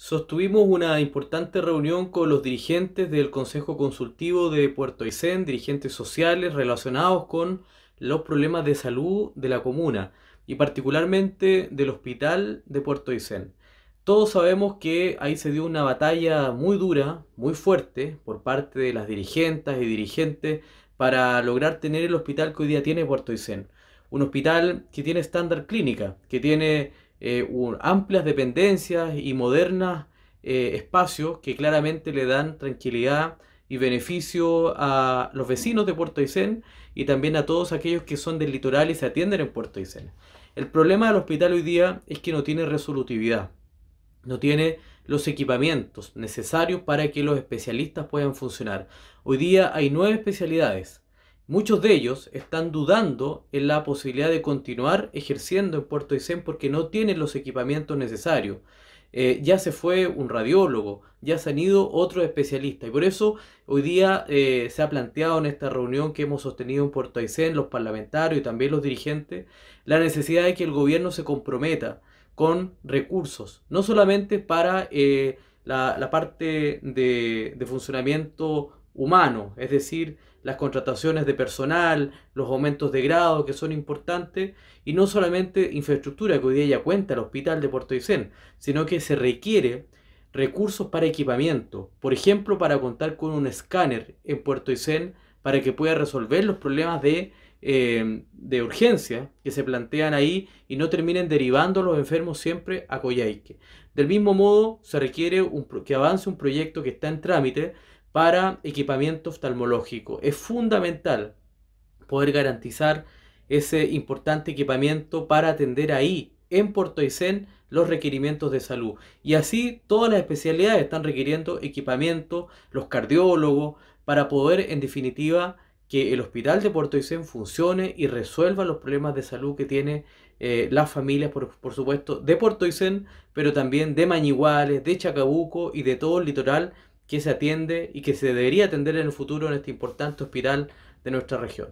Sostuvimos una importante reunión con los dirigentes del Consejo Consultivo de Puerto Aysén, dirigentes sociales relacionados con los problemas de salud de la comuna y particularmente del hospital de Puerto Aysén. Todos sabemos que ahí se dio una batalla muy dura, muy fuerte, por parte de las dirigentes y dirigentes para lograr tener el hospital que hoy día tiene Puerto Aysén. Un hospital que tiene estándar clínica, que tiene eh, amplias dependencias y modernas eh, espacios que claramente le dan tranquilidad y beneficio a los vecinos de Puerto Aysén y también a todos aquellos que son del litoral y se atienden en Puerto Aysén. El problema del hospital hoy día es que no tiene resolutividad, no tiene los equipamientos necesarios para que los especialistas puedan funcionar. Hoy día hay nueve especialidades, Muchos de ellos están dudando en la posibilidad de continuar ejerciendo en Puerto Aysén porque no tienen los equipamientos necesarios. Eh, ya se fue un radiólogo, ya se han ido otros especialistas y por eso hoy día eh, se ha planteado en esta reunión que hemos sostenido en Puerto Aysén, los parlamentarios y también los dirigentes, la necesidad de que el gobierno se comprometa con recursos, no solamente para eh, la, parte de, de funcionamiento humano, es decir, las contrataciones de personal, los aumentos de grado que son importantes, y no solamente infraestructura que hoy día ya cuenta el hospital de Puerto Aysén sino que se requiere recursos para equipamiento, por ejemplo, para contar con un escáner en Puerto Aysén para que pueda resolver los problemas de, eh, urgencia que se plantean ahí y no terminen derivando los enfermos siempre a Coyhaique. Del mismo modo, se requiere que avance un proyecto que está en trámite para equipamiento oftalmológico. Es fundamental poder garantizar ese importante equipamiento para atender ahí, en Puerto Aysén, los requerimientos de salud. Y así todas las especialidades están requiriendo equipamiento, los cardiólogos, para poder, en definitiva, que el hospital de Puerto Aysén funcione y resuelva los problemas de salud que tiene eh, las familias, por, supuesto, de Puerto Aysén, pero también de Mañiguales, de Chacabuco y de todo el litoral que se atiende y que se debería atender en el futuro en este importante hospital de nuestra región.